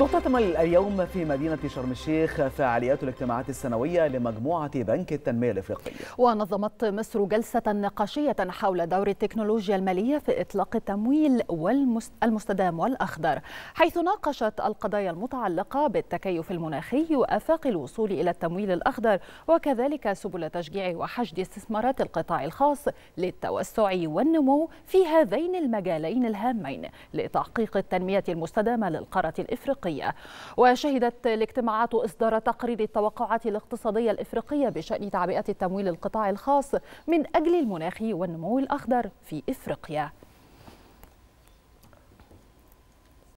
تحتمل اليوم في مدينة شرم الشيخ فعاليات الاجتماعات السنوية لمجموعة بنك التنمية الإفريقي ونظمت مصر جلسة نقاشية حول دور التكنولوجيا المالية في إطلاق التمويل والمستدام والأخضر حيث ناقشت القضايا المتعلقة بالتكيف المناخي وآفاق الوصول إلى التمويل الأخضر وكذلك سبل تشجيع وحشد استثمارات القطاع الخاص للتوسع والنمو في هذين المجالين الهامين لتحقيق التنمية المستدامة للقارة الإفريقية الافريقيه وشهدت الاجتماعات اصدار تقرير التوقعات الاقتصاديه الافريقيه بشان تعبئه التمويل القطاع الخاص من اجل المناخ والنمو الاخضر في افريقيا